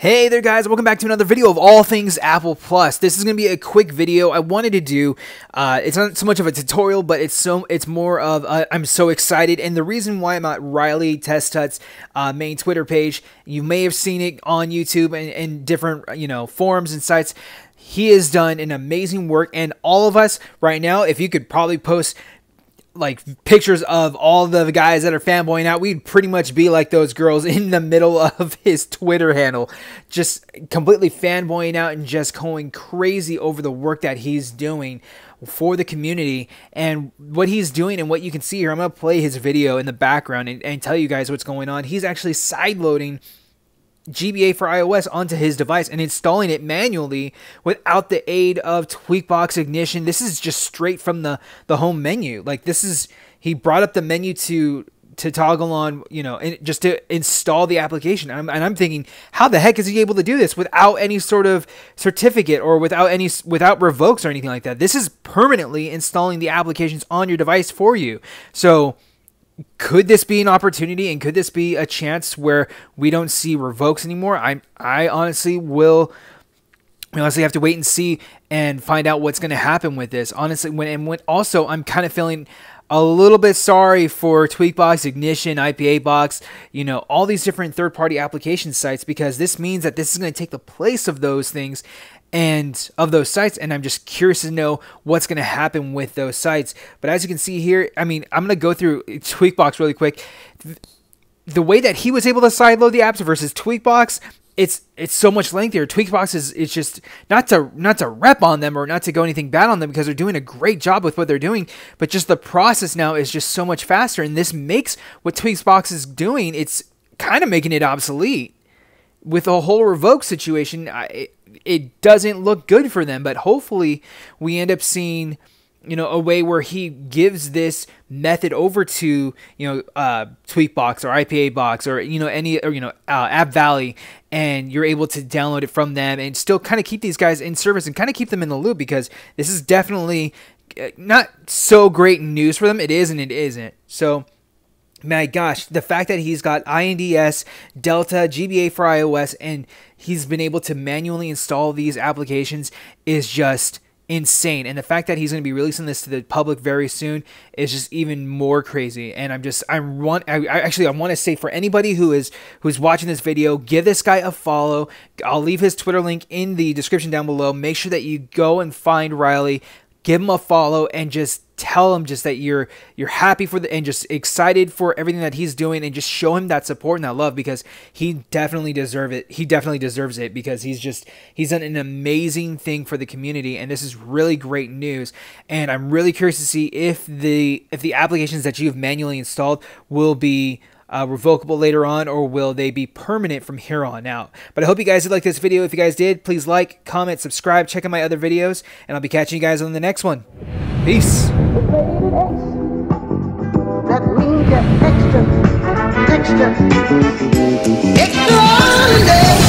Hey there guys, welcome back to another video of all things Apple Plus. This is going to be a quick video I wanted to do. Uh, it's not so much of a tutorial, but it's so it's more of uh, I'm so excited. And the reason why I'm at Riley Test Tuts uh, main Twitter page, you may have seen it on YouTube and, and different you know forums and sites he has done an amazing work and all of us right now if you could probably post like pictures of all the guys that are fanboying out, we'd pretty much be like those girls in the middle of his Twitter handle, just completely fanboying out and just going crazy over the work that he's doing for the community and what he's doing and what you can see here. I'm gonna play his video in the background and, and tell you guys what's going on. He's actually sideloading GBA for iOS onto his device and installing it manually without the aid of Tweakbox Ignition. This is just straight from the the home menu. Like this is he brought up the menu to to toggle on, you know, and just to install the application. And I'm, and I'm thinking, how the heck is he able to do this without any sort of certificate or without any without revokes or anything like that? This is permanently installing the applications on your device for you. So could this be an opportunity and could this be a chance where we don't see revokes anymore? I I honestly will we honestly have to wait and see and find out what's going to happen with this. Honestly, when and when also I'm kind of feeling a little bit sorry for Tweakbox, Ignition, IPA Box, you know, all these different third party application sites because this means that this is going to take the place of those things and of those sites and i'm just curious to know what's going to happen with those sites but as you can see here i mean i'm going to go through tweakbox really quick the way that he was able to sideload the apps versus tweakbox it's it's so much lengthier. Tweakbox is it's just not to not to rep on them or not to go anything bad on them because they're doing a great job with what they're doing, but just the process now is just so much faster, and this makes what Tweakbox is doing it's kind of making it obsolete with the whole revoke situation. I, it, it doesn't look good for them, but hopefully we end up seeing you know, a way where he gives this method over to, you know, uh, Tweakbox or IPA Box or, you know, any, or, you know, uh, App Valley, and you're able to download it from them and still kind of keep these guys in service and kind of keep them in the loop because this is definitely uh, not so great news for them. It is and it isn't. So, my gosh, the fact that he's got INDS, Delta, GBA for iOS, and he's been able to manually install these applications is just – insane. And the fact that he's going to be releasing this to the public very soon is just even more crazy. And I'm just, I want, I, I actually, I want to say for anybody who is, who's watching this video, give this guy a follow. I'll leave his Twitter link in the description down below. Make sure that you go and find Riley, give him a follow and just tell him just that you're you're happy for the and just excited for everything that he's doing and just show him that support and that love because he definitely deserve it. He definitely deserves it because he's just he's done an amazing thing for the community and this is really great news. And I'm really curious to see if the if the applications that you've manually installed will be uh, revocable later on or will they be permanent from here on out. But I hope you guys did like this video. If you guys did, please like, comment, subscribe, check out my other videos, and I'll be catching you guys on the next one. Peace. extra, extra, extra.